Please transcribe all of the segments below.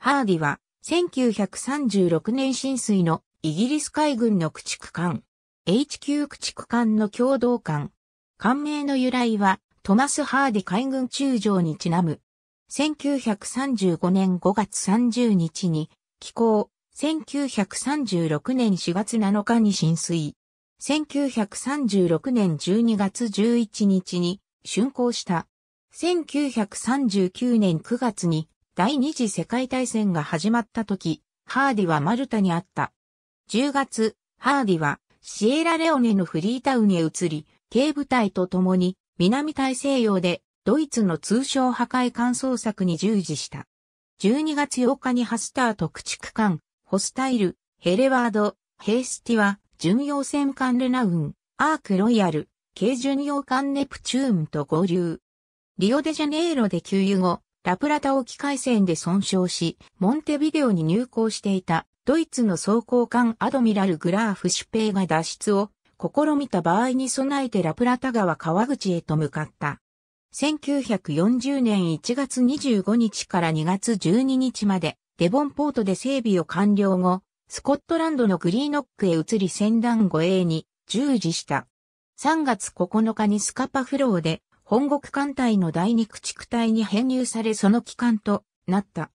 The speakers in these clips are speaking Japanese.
ハーディは、1936年浸水のイギリス海軍の駆逐艦、HQ 駆逐艦の共同艦。艦名の由来は、トマス・ハーディ海軍中将にちなむ。1935年5月30日に、寄港。1936年4月7日に浸水。1936年12月11日に竣工した。1939年9月に第二次世界大戦が始まった時、ハーディはマルタにあった。10月、ハーディはシエラレオネのフリータウンへ移り、軽部隊と共に南大西洋でドイツの通商破壊乾燥策に従事した。12月8日にハスター特地区間、ホスタイル、ヘレワード、ヘイスティは、巡洋船艦ルナウン、アークロイヤル、軽巡洋艦ネプチューンと合流。リオデジャネイロで給油後、ラプラタ沖海戦で損傷し、モンテビデオに入港していたドイツの装甲艦アドミラル・グラーフ・シュペイが脱出を試みた場合に備えてラプラタ川川口へと向かった。1940年1月25日から2月12日まで、デボンポートで整備を完了後、スコットランドのグリーノックへ移り船団護衛に従事した。3月9日にスカパフローで本国艦隊の第二駆逐隊に編入されその機関となった。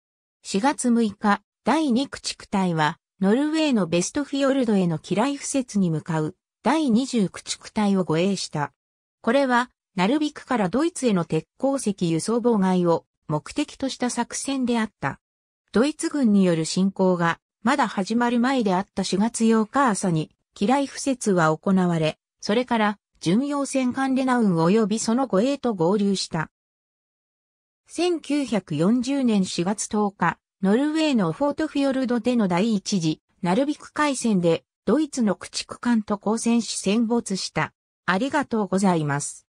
4月6日、第二駆逐隊は、ノルウェーのベストフィヨルドへの機雷敷設に向かう、第20駆逐隊を護衛した。これは、ナルビクからドイツへの鉄鉱石輸送妨害を目的とした作戦であった。ドイツ軍による侵攻がまだ始まる前であった4月8日朝に機雷敷設は行われ、それから巡洋戦艦レナウン及びその護衛と合流した。1940年4月10日、ノルウェーのフォートフィヨルドでの第一次、ナルビク海戦で、ドイツの駆逐艦と交戦し戦没した。ありがとうございます。